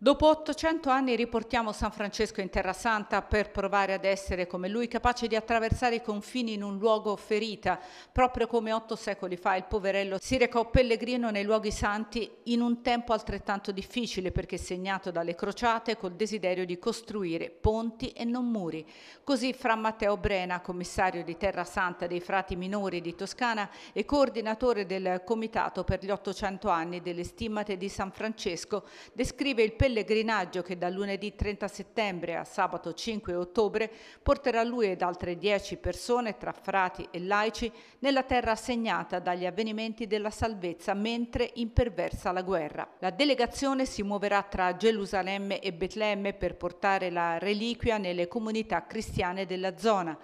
Dopo 800 anni riportiamo San Francesco in Terra Santa per provare ad essere come lui, capace di attraversare i confini in un luogo ferita, proprio come otto secoli fa il poverello si recò pellegrino nei luoghi santi in un tempo altrettanto difficile perché segnato dalle crociate col desiderio di costruire ponti e non muri. Così fra Matteo Brena, commissario di Terra Santa dei Frati Minori di Toscana e coordinatore del Comitato per gli 800 anni delle stimmate di San Francesco, descrive il pellegrino pellegrinaggio che da lunedì 30 settembre a sabato 5 ottobre porterà lui ed altre 10 persone tra frati e laici nella terra segnata dagli avvenimenti della salvezza mentre imperversa la guerra. La delegazione si muoverà tra Gerusalemme e Betlemme per portare la reliquia nelle comunità cristiane della zona.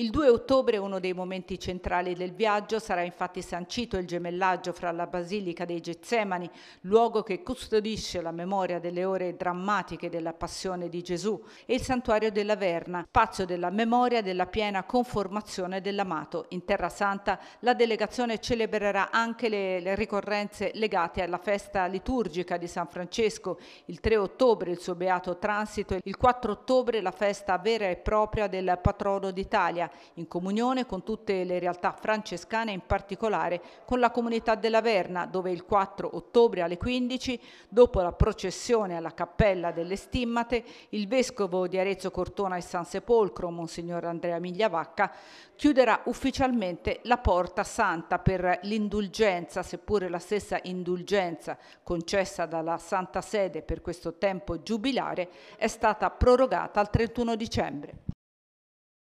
Il 2 ottobre, uno dei momenti centrali del viaggio, sarà infatti sancito il gemellaggio fra la Basilica dei Getsemani, luogo che custodisce la memoria delle ore drammatiche della passione di Gesù, e il santuario della Verna, spazio della memoria della piena conformazione dell'amato. In Terra Santa la delegazione celebrerà anche le, ricorrenze legate alla festa liturgica di San Francesco, il 3 ottobre il suo beato transito, il 4 ottobre la festa vera e propria del patrono d'Italia, in comunione con tutte le realtà francescane, in particolare con la comunità della Verna, dove il 4 ottobre alle 15, dopo la processione alla Cappella delle Stimmate, il vescovo di Arezzo Cortona e San Sepolcro, Monsignor Andrea Migliavacca, chiuderà ufficialmente la Porta Santa per l'indulgenza, seppure la stessa indulgenza concessa dalla Santa Sede per questo tempo giubilare, è stata prorogata al 31 dicembre.